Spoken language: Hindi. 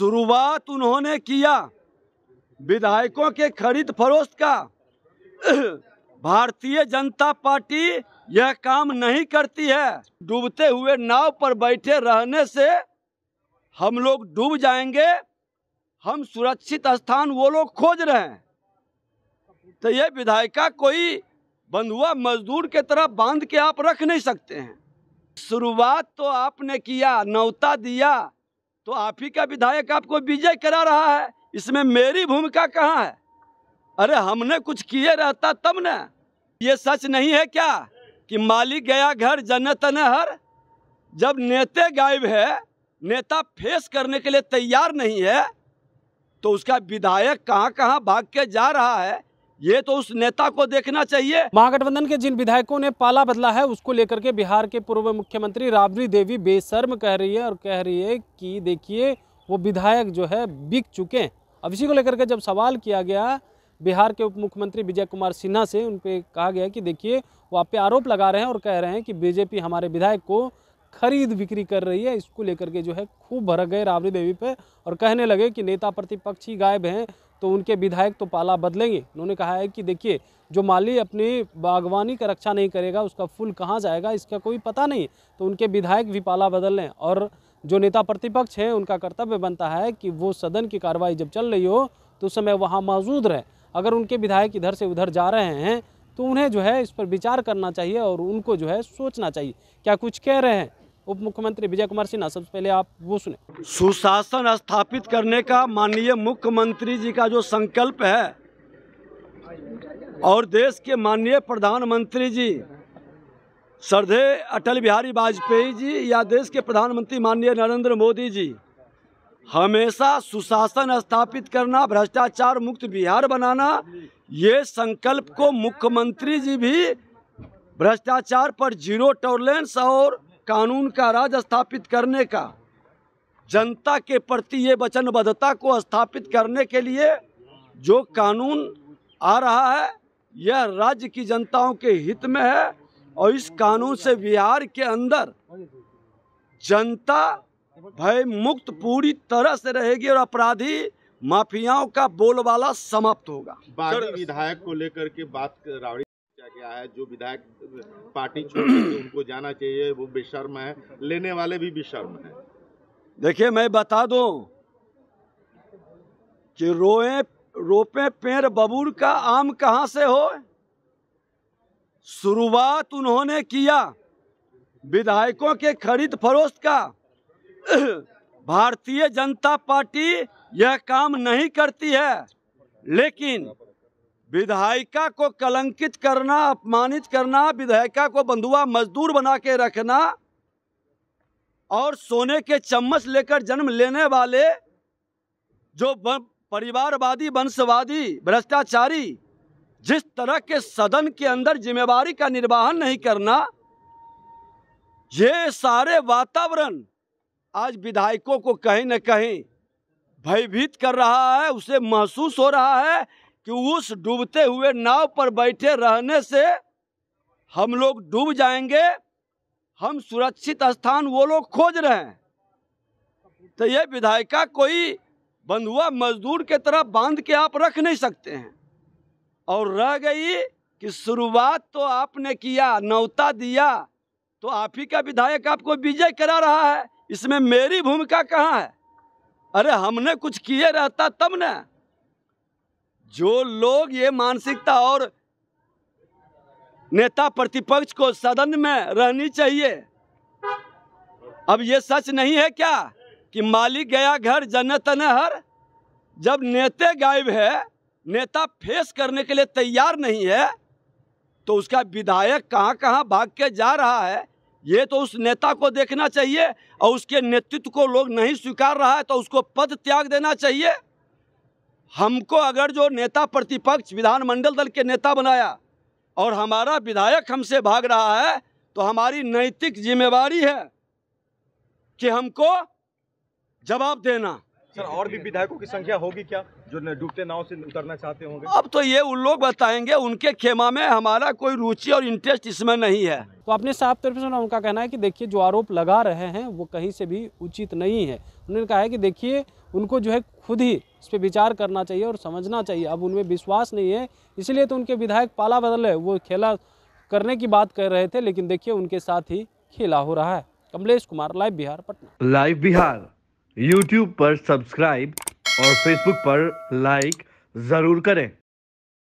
शुरुआत उन्होंने किया विधायकों के खरीद फरोख्त का भारतीय जनता पार्टी यह काम नहीं करती है डूबते हुए नाव पर बैठे रहने से हम लोग डूब जाएंगे हम सुरक्षित स्थान वो लोग खोज रहे हैं तो ये विधायिका कोई बंधुआ मजदूर के तरह बांध के आप रख नहीं सकते हैं शुरुआत तो आपने किया नौता दिया तो आप ही का विधायक आपको विजय करा रहा है इसमें मेरी भूमिका कहाँ है अरे हमने कुछ किए रहता तब न ये सच नहीं है क्या कि मालिक गया घर जन्नत हर जब नेते गायब है नेता फेस करने के लिए तैयार नहीं है तो उसका विधायक कहाँ कहाँ भाग के जा रहा है ये तो उस नेता को देखना चाहिए महागठबंधन के जिन विधायकों ने पाला बदला है उसको लेकर के बिहार के पूर्व मुख्यमंत्री राबड़ी देवी बेसर्म कह रही है और कह रही है कि देखिए वो विधायक जो है बिक चुके हैं अब इसी को लेकर के जब सवाल किया गया बिहार के उप मुख्यमंत्री विजय कुमार सिन्हा से उन पर कहा गया कि देखिए वो आप पे आरोप लगा रहे हैं और कह रहे हैं कि बीजेपी हमारे विधायक को खरीद बिक्री कर रही है इसको लेकर के जो है खूब भरक गए राबड़ी देवी पे और कहने लगे कि नेता प्रतिपक्षी गायब हैं तो उनके विधायक तो पाला बदलेंगे उन्होंने कहा है कि देखिए जो माली अपनी बागवानी का रक्षा नहीं करेगा उसका फूल कहाँ जाएगा इसका कोई पता नहीं तो उनके विधायक भी पाला बदल लें और जो नेता प्रतिपक्ष हैं उनका कर्तव्य बनता है कि वो सदन की कार्रवाई जब चल रही हो तो उस समय वहाँ मौजूद रहे अगर उनके विधायक इधर से उधर जा रहे हैं तो उन्हें जो है इस पर विचार करना चाहिए और उनको जो है सोचना चाहिए क्या कुछ कह रहे हैं उप मुख्यमंत्री विजय कुमार सिन्हा सबसे पहले आप वो सुने सुशासन स्थापित करने का माननीय मुख्यमंत्री जी का जो संकल्प है और देश के माननीय प्रधानमंत्री जी श्रद्धे अटल बिहारी वाजपेयी जी या देश के प्रधानमंत्री माननीय नरेंद्र मोदी जी हमेशा सुशासन स्थापित करना भ्रष्टाचार मुक्त बिहार बनाना ये संकल्प को मुख्यमंत्री जी भी भ्रष्टाचार पर जीरो टॉलरेंस और कानून का राज स्थापित करने का जनता के प्रति ये वचनबद्धता को स्थापित करने के लिए जो कानून आ रहा है यह राज्य की जनताओं के हित में है और इस कानून से बिहार के अंदर जनता भय मुक्त पूरी तरह से रहेगी और अपराधी माफियाओं का बोलबाला समाप्त होगा विधायक को लेकर के बात रावड़ी किया गया है जो विधायक पार्टी छोड़ उनको जाना चाहिए वो बेशर्म है लेने वाले भी बेशर्म है देखिए मैं बता दूं कि रोए रोपे पेड़ बबूर का आम कहां से हो शुरुआत उन्होंने किया विधायकों के खरीद फरोख्त का भारतीय जनता पार्टी यह काम नहीं करती है लेकिन विधायिका को कलंकित करना अपमानित करना विधायिका को बंधुआ मजदूर बना के रखना और सोने के चम्मच लेकर जन्म लेने वाले जो परिवारवादी वंशवादी भ्रष्टाचारी जिस तरह के सदन के अंदर जिम्मेवारी का निर्वाहन नहीं करना ये सारे वातावरण आज विधायकों को कहीं न कहीं भयभीत कर रहा है उसे महसूस हो रहा है कि उस डूबते हुए नाव पर बैठे रहने से हम लोग डूब जाएंगे हम सुरक्षित स्थान वो लोग खोज रहे हैं तो ये विधायिका कोई बंधुआ मजदूर के तरह बांध के आप रख नहीं सकते हैं और रह गई कि शुरुआत तो आपने किया नौता दिया तो आप ही का विधायक आपको विजय करा रहा है इसमें मेरी भूमिका कहाँ है अरे हमने कुछ किए रहता तब ना जो लोग ये मानसिकता और नेता प्रतिपक्ष को सदन में रहनी चाहिए अब ये सच नहीं है क्या कि मालिक गया घर जन्नत हर जब नेता गायब है नेता फेस करने के लिए तैयार नहीं है तो उसका विधायक कहाँ कहाँ भाग के जा रहा है ये तो उस नेता को देखना चाहिए और उसके नेतृत्व को लोग नहीं स्वीकार रहा है तो उसको पद त्याग देना चाहिए हमको अगर जो नेता प्रतिपक्ष विधानमंडल दल के नेता बनाया और हमारा विधायक हमसे भाग रहा है तो हमारी नैतिक जिम्मेवारी है कि हमको जवाब देना सर और भी विधायकों की संख्या होगी क्या जो डूबते नाव से उतरना चाहते होंगे अब तो ये उन लोग बताएंगे उनके खेमा में हमारा कोई रुचि और इंटरेस्ट इसमें नहीं है तो अपने साफ तरफ से उनका कहना है कि देखिए जो आरोप लगा रहे हैं वो कहीं से भी उचित नहीं है उन्होंने कहा है कि देखिए उनको जो है खुद ही इस पर विचार करना चाहिए और समझना चाहिए अब उनमें विश्वास नहीं है इसलिए तो उनके विधायक पाला बदल है वो खेला करने की बात कर रहे थे लेकिन देखिए उनके साथ ही खेला हो रहा है Kamlesh Kumar live Bihar Patna live Bihar YouTube पर सब्सक्राइब और फेसबुक पर लाइक जरूर करें